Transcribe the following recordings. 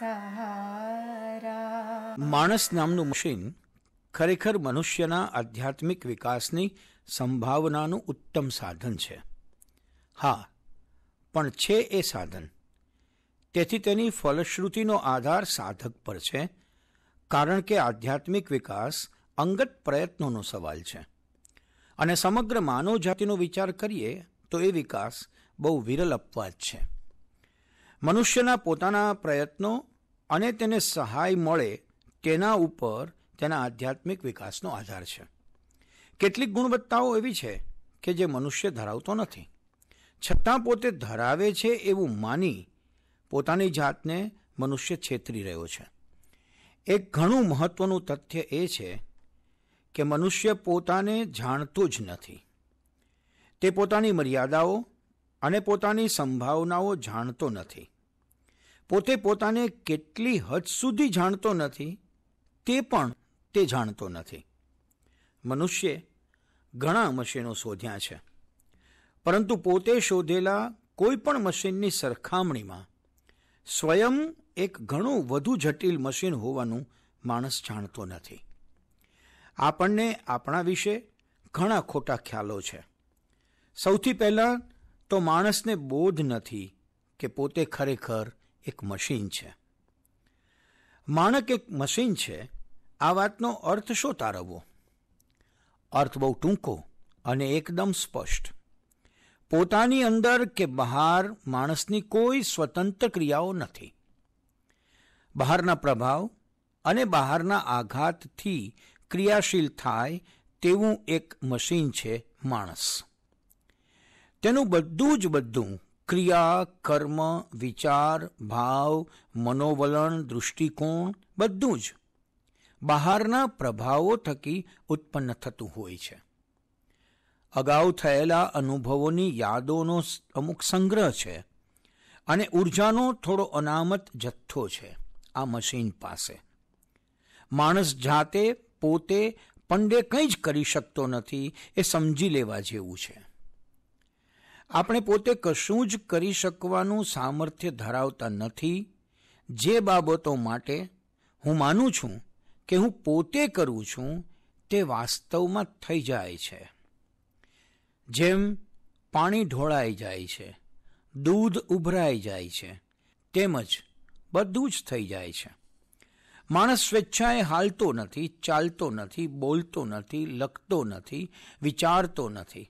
સહારા માણસ નામનું મશીન ખરેખર મનુષ્યના આધ્યાત્મિક વિકાસની સંભાવનાનું ઉત્તમ સાધન છે હા પણ છે એ સાધન તેથી તેની ફલશ્રુતિનો આધાર સાધક પર છે કારણ કે આધ્યાત્મિક વિકાસ અંગત પ્રયત્નોનો સવાલ છે અને સમગ્ર માનવ જાતિનો વિચાર કરીએ તો એ વિકાસ બહુ વિરલ અપવાદ છે મનુષ્યના પોતાના પ્રયત્નો અને તેને સહાય મળે તેના ઉપર તેના આધ્યાત્મિક વિકાસનો આધાર છે કેટલીક ગુણવત્તાઓ એવી છે કે જે મનુષ્ય ધરાવતો નથી છતાં પોતે ધરાવે છે એવું માની પોતાની જાતને મનુષ્ય છેતરી રહ્યો છે એક ઘણું મહત્વનું તથ્ય એ છે કે મનુષ્ય પોતાને જાણતું જ નથી તે પોતાની મર્યાદાઓ અને પોતાની સંભાવનાઓ જાણતો નથી પોતે પોતાને કેટલી હદ સુધી જાણતો નથી તે પણ તે જાણતો નથી મનુષ્ય ઘણા મશીનો શોધ્યા છે પરંતુ પોતે શોધેલા કોઈ પણ મશીનની સરખામણીમાં સ્વયં એક ઘણું વધુ જટિલ મશીન હોવાનું માણસ જાણતો નથી આપણને આપણા વિશે ઘણા ખોટા ખ્યાલો છે સૌથી પહેલાં તો માણસને બોધ નથી કે પોતે ખરેખર એક મશીન છે માણક એક મશીન છે આ વાતનો અર્થ શું તારવવો અર્થ બહુ ટૂંકો અને એકદમ સ્પષ્ટ પોતાની અંદર કે બહાર માણસની કોઈ સ્વતંત્ર ક્રિયાઓ નથી બહારના પ્રભાવ અને બહારના આઘાતથી ક્રિયાશીલ થાય તેવું એક મશીન છે માણસ તેનું બધું જ બધું ક્રિયા કર્મ વિચાર ભાવ મનોવલણ દૃષ્ટિકોણ બધું જ બહારના પ્રભાવો થકી ઉત્પન્ન થતું હોય છે અગાઉ થયેલા અનુભવોની યાદોનો અમુક સંગ્રહ છે અને ઉર્જાનો થોડો અનામત જથ્થો છે આ મશીન પાસે માણસ જાતે પોતે પંડે કંઈ જ કરી શકતો નથી એ સમજી લેવા જેવું છે આપણે પોતે કશું જ કરી શકવાનું સામર્થ્ય ધરાવતા નથી જે બાબતો માટે હું માનું છું કે હું પોતે કરું છું તે વાસ્તવમાં થઈ જાય છે જેમ પાણી ઢોળાઈ જાય છે દૂધ ઉભરાઈ જાય છે તેમજ બધું જ થઈ જાય છે માણસ સ્વેચ્છાએ હાલતો નથી ચાલતો નથી બોલતો નથી લખતો નથી વિચારતો નથી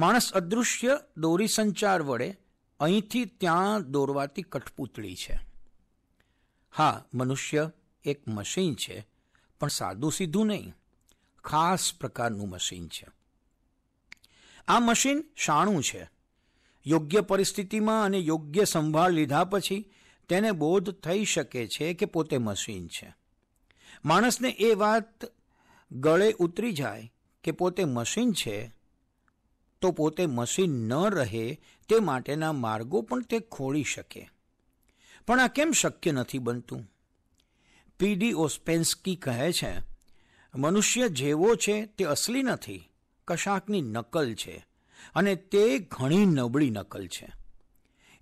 માણસ અદૃશ્ય દોરી સંચાર વડે અહીંથી ત્યાં દોરવાતી કઠપૂતળી છે હા મનુષ્ય એક મશીન છે પણ સાદું સીધું નહીં ખાસ પ્રકારનું મશીન છે આ મશીન શાણું છે યોગ્ય પરિસ્થિતિમાં અને યોગ્ય સંભાળ લીધા પછી તેને બોધ થઈ શકે છે કે પોતે મશીન છે માણસને એ વાત ગળે ઉતરી જાય કે પોતે મશીન છે તો પોતે મશીન ન રહે તે માટેના માર્ગો પણ તે ખોળી શકે પણ આ કેમ શક્ય નથી બનતું પીડી ઓસ્પેન્સકી કહે છે મનુષ્ય જેવો છે તે અસલી નથી કશાકની નકલ છે અને તે ઘણી નબળી નકલ છે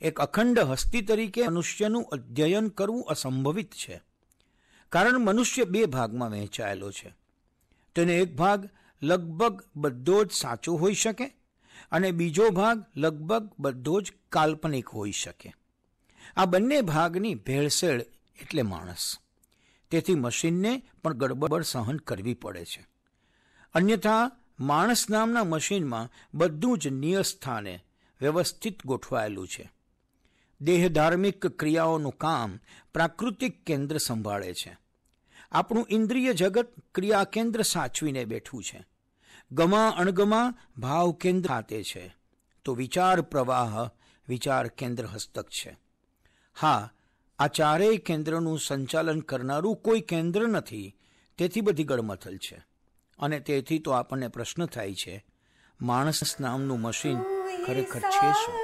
એક અખંડ હસ્તી તરીકે મનુષ્યનું અધ્યયન કરવું અસંભવિત છે કારણ મનુષ્ય બે ભાગમાં વહેંચાયેલો છે તેનો એક ભાગ લગભગ બધો જ સાચો હોઈ શકે અને બીજો ભાગ લગભગ બધો જ કાલ્પનિક હોઈ શકે આ બંને ભાગની ભેળસેળ એટલે માણસ તેથી મશીનને પણ ગડબડ સહન કરવી પડે છે અન્યથા માણસ નામના મશીનમાં બધું જ નિયસ્થાને વ્યવસ્થિત ગોઠવાયેલું છે દેહ ધાર્મિક ક્રિયાઓનું કામ પ્રાકૃતિક કેન્દ્ર સંભાળે છે આપણું ઇન્દ્રિય જગત ક્રિયા કેન્દ્ર સાચવીને બેઠું છે ગમા અણગમા ભાવ કેન્દ્ર ખાતે છે તો વિચાર પ્રવાહ વિચાર કેન્દ્ર હસ્તક છે હા આ ચારેય કેન્દ્રનું સંચાલન કરનારું કોઈ કેન્દ્ર નથી તેથી બધી ગડમથલ છે અને તેથી તો આપણને પ્રશ્ન થાય છે માણસ નામનું મશીન ખરેખર છે શું